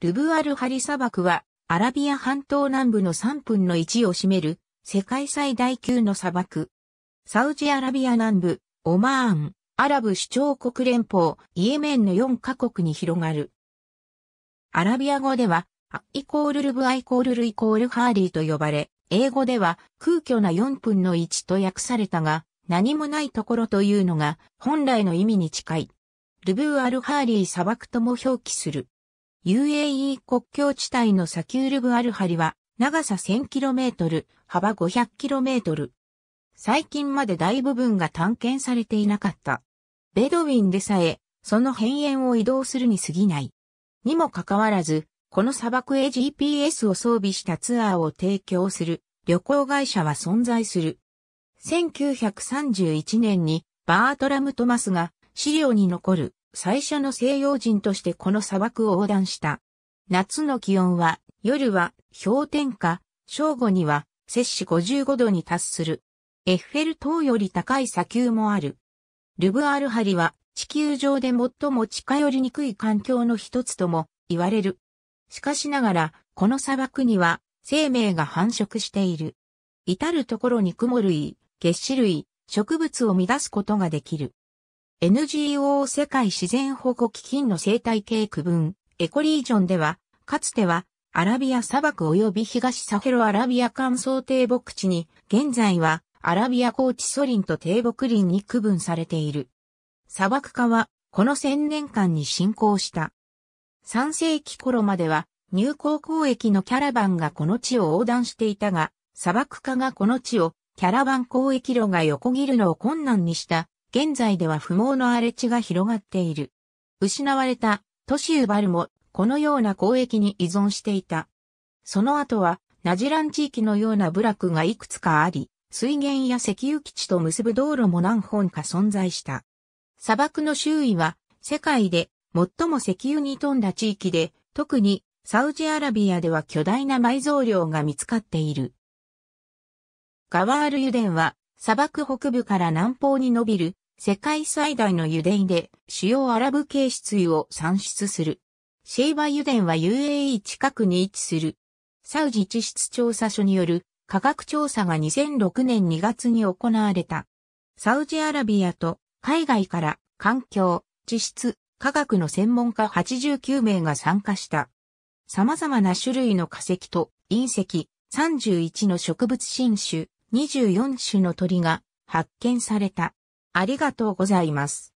ルブアルハリ砂漠は、アラビア半島南部の3分の1を占める、世界最大級の砂漠。サウジアラビア南部、オマーン、アラブ首長国連邦、イエメンの4カ国に広がる。アラビア語では、アイコールルブアイコールルイコールハーリーと呼ばれ、英語では空虚な4分の1と訳されたが、何もないところというのが本来の意味に近い。ルブーアルハーリー砂漠とも表記する。UAE 国境地帯のサキュールブアルハリは長さ 1000km、幅 500km。最近まで大部分が探検されていなかった。ベドウィンでさえ、その辺縁を移動するに過ぎない。にもかかわらず、この砂漠へ GPS を装備したツアーを提供する旅行会社は存在する。1931年にバートラム・トマスが資料に残る最初の西洋人としてこの砂漠を横断した。夏の気温は、夜は氷点下、正午には摂氏55度に達する。エッフェル塔より高い砂丘もある。ルブアルハリは地球上で最も近寄りにくい環境の一つとも言われる。しかしながら、この砂漠には生命が繁殖している。至るところに雲類、月種類、植物を乱すことができる。NGO 世界自然保護基金の生態系区分、エコリージョンでは、かつては、アラビア砂漠及び東サヘロアラビア乾燥低木地に、現在は、アラビア高地ソリンと低木林に区分されている。砂漠化は、この千年間に進行した。3世紀頃までは、入港交易のキャラバンがこの地を横断していたが、砂漠化がこの地をキャラバン交易路が横切るのを困難にした現在では不毛の荒れ地が広がっている。失われた都市ウバルもこのような交易に依存していた。その後はナジラン地域のような部落がいくつかあり、水源や石油基地と結ぶ道路も何本か存在した。砂漠の周囲は世界で最も石油に富んだ地域で、特にサウジアラビアでは巨大な埋蔵量が見つかっている。ガワール油田は砂漠北部から南方に伸びる世界最大の油田で主要アラブ系湿油を産出する。シェイバ油田は UAE 近くに位置する。サウジ地質調査所による科学調査が2006年2月に行われた。サウジアラビアと海外から環境、地質、科学の専門家89名が参加した。様々な種類の化石と隕石31の植物新種、24種の鳥が発見された。ありがとうございます。